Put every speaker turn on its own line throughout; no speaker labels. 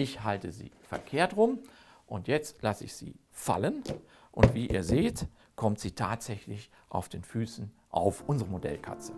Ich halte sie verkehrt rum und jetzt lasse ich sie fallen. Und wie ihr seht, kommt sie tatsächlich auf den Füßen auf unsere Modellkatze.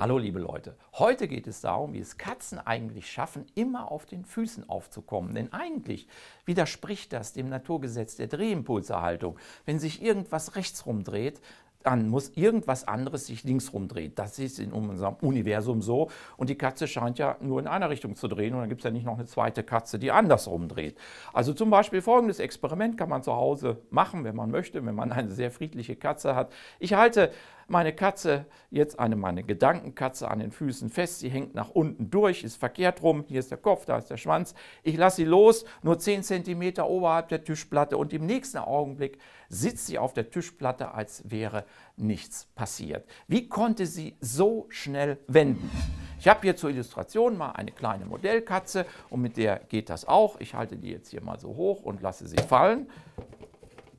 Hallo liebe Leute, heute geht es darum, wie es Katzen eigentlich schaffen, immer auf den Füßen aufzukommen. Denn eigentlich widerspricht das dem Naturgesetz der Drehimpulserhaltung. Wenn sich irgendwas rechts rumdreht, dann muss irgendwas anderes sich links rumdrehen. Das ist in unserem Universum so. Und die Katze scheint ja nur in einer Richtung zu drehen und dann gibt es ja nicht noch eine zweite Katze, die anders rumdreht. Also zum Beispiel folgendes Experiment kann man zu Hause machen, wenn man möchte, wenn man eine sehr friedliche Katze hat. Ich halte meine Katze, jetzt eine meine Gedankenkatze an den Füßen fest, sie hängt nach unten durch, ist verkehrt rum, hier ist der Kopf, da ist der Schwanz. Ich lasse sie los, nur 10 cm oberhalb der Tischplatte und im nächsten Augenblick sitzt sie auf der Tischplatte, als wäre nichts passiert. Wie konnte sie so schnell wenden? Ich habe hier zur Illustration mal eine kleine Modellkatze und mit der geht das auch. Ich halte die jetzt hier mal so hoch und lasse sie fallen.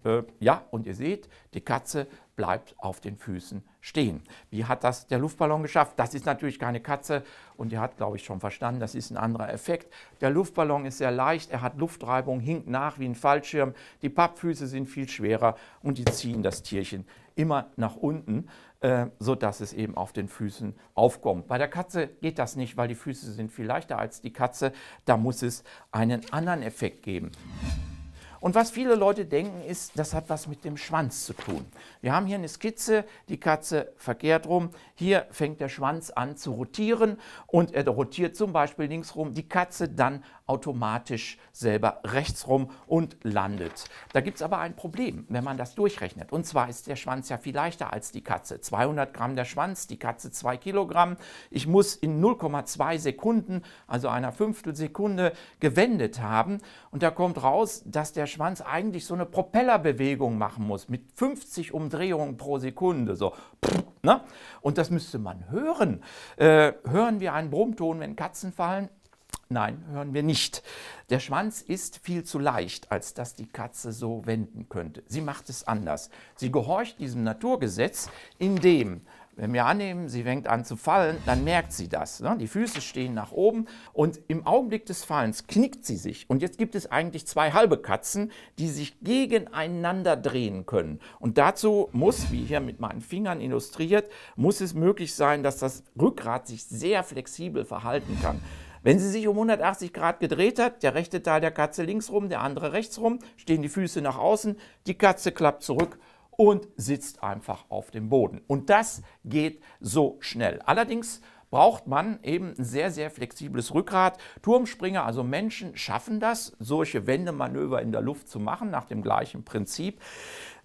Äh, ja, und ihr seht, die Katze bleibt auf den Füßen stehen. Wie hat das der Luftballon geschafft? Das ist natürlich keine Katze und ihr habt, glaube ich, schon verstanden, das ist ein anderer Effekt. Der Luftballon ist sehr leicht, er hat Luftreibung, hinkt nach wie ein Fallschirm, die Pappfüße sind viel schwerer und die ziehen das Tierchen immer nach unten, äh, sodass es eben auf den Füßen aufkommt. Bei der Katze geht das nicht, weil die Füße sind viel leichter als die Katze, da muss es einen anderen Effekt geben. Und was viele Leute denken, ist, das hat was mit dem Schwanz zu tun. Wir haben hier eine Skizze, die Katze verkehrt rum. Hier fängt der Schwanz an zu rotieren und er rotiert zum Beispiel links rum, die Katze dann automatisch selber rechts rum und landet. Da gibt es aber ein Problem, wenn man das durchrechnet. Und zwar ist der Schwanz ja viel leichter als die Katze. 200 Gramm der Schwanz, die Katze 2 Kilogramm. Ich muss in 0,2 Sekunden, also einer Fünftelsekunde, gewendet haben. Und da kommt raus, dass der Schwanz eigentlich so eine Propellerbewegung machen muss mit 50 Umdrehungen pro Sekunde. So, ne? Und das müsste man hören. Äh, hören wir einen Brummton, wenn Katzen fallen? Nein, hören wir nicht. Der Schwanz ist viel zu leicht, als dass die Katze so wenden könnte. Sie macht es anders. Sie gehorcht diesem Naturgesetz, indem wenn wir annehmen, sie fängt an zu fallen, dann merkt sie das. Ne? Die Füße stehen nach oben und im Augenblick des Fallens knickt sie sich. Und jetzt gibt es eigentlich zwei halbe Katzen, die sich gegeneinander drehen können. Und dazu muss, wie hier mit meinen Fingern illustriert, muss es möglich sein, dass das Rückgrat sich sehr flexibel verhalten kann. Wenn sie sich um 180 Grad gedreht hat, der rechte Teil der Katze links rum, der andere rechts rum, stehen die Füße nach außen, die Katze klappt zurück und sitzt einfach auf dem Boden. Und das geht so schnell. Allerdings braucht man eben ein sehr, sehr flexibles Rückgrat. Turmspringer, also Menschen, schaffen das, solche Wendemanöver in der Luft zu machen, nach dem gleichen Prinzip.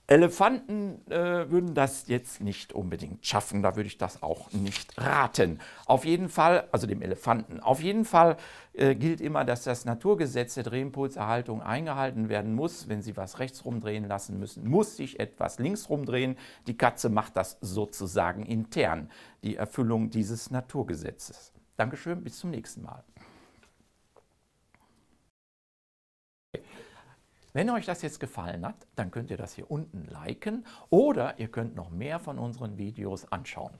Elefanten äh, würden das jetzt nicht unbedingt schaffen, da würde ich das auch nicht raten. Auf jeden Fall, also dem Elefanten, auf jeden Fall äh, gilt immer, dass das Naturgesetz der Drehimpulserhaltung eingehalten werden muss. Wenn Sie was rechts rumdrehen lassen müssen, muss sich etwas links rumdrehen. Die Katze macht das sozusagen intern, die Erfüllung dieses Naturgesetzes. Dankeschön, bis zum nächsten Mal. Wenn euch das jetzt gefallen hat, dann könnt ihr das hier unten liken oder ihr könnt noch mehr von unseren Videos anschauen.